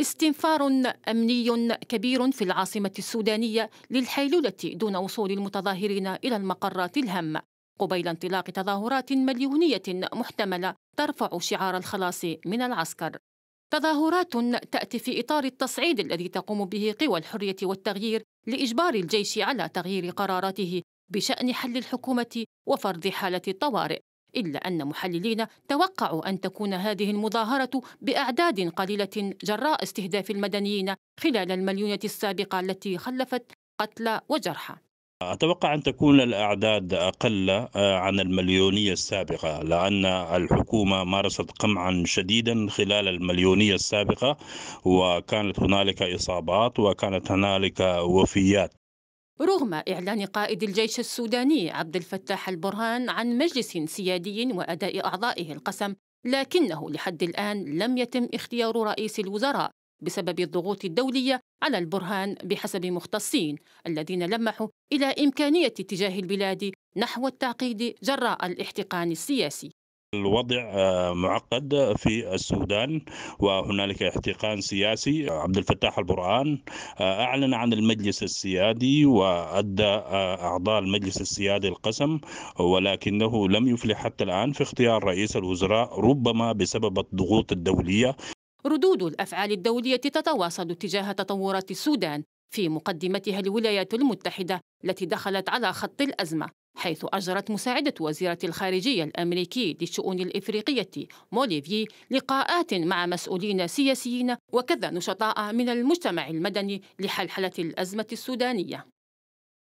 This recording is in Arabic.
استنفار أمني كبير في العاصمة السودانية للحيلولة دون وصول المتظاهرين إلى المقرات الهامة قبيل انطلاق تظاهرات مليونية محتملة ترفع شعار الخلاص من العسكر تظاهرات تأتي في إطار التصعيد الذي تقوم به قوى الحرية والتغيير لإجبار الجيش على تغيير قراراته بشأن حل الحكومة وفرض حالة الطوارئ إلا أن محللين توقعوا أن تكون هذه المظاهرة بأعداد قليلة جراء استهداف المدنيين خلال المليونة السابقة التي خلفت قتلى وجرحى أتوقع أن تكون الأعداد أقل آه، عن المليونية السابقة لأن الحكومة مارست قمعا شديدا خلال المليونية السابقة وكانت هنالك إصابات وكانت هنالك وفيات رغم إعلان قائد الجيش السوداني عبد الفتاح البرهان عن مجلس سيادي وأداء أعضائه القسم لكنه لحد الآن لم يتم اختيار رئيس الوزراء بسبب الضغوط الدولية على البرهان بحسب مختصين الذين لمحوا إلى إمكانية اتجاه البلاد نحو التعقيد جراء الاحتقان السياسي الوضع آه، معقد في السودان وهنالك احتقان سياسي عبد الفتاح البرهان آه، اعلن عن المجلس السيادي وادى آه، اعضاء المجلس السيادي القسم ولكنه لم يفلح حتى الان في اختيار رئيس الوزراء ربما بسبب الضغوط الدوليه ردود الافعال الدوليه تتواصل تجاه تطورات السودان في مقدمتها الولايات المتحده التي دخلت على خط الازمه حيث أجرت مساعدة وزيرة الخارجية الأمريكي للشؤون الإفريقية موليفي لقاءات مع مسؤولين سياسيين وكذا نشطاء من المجتمع المدني لحلحلة الأزمة السودانية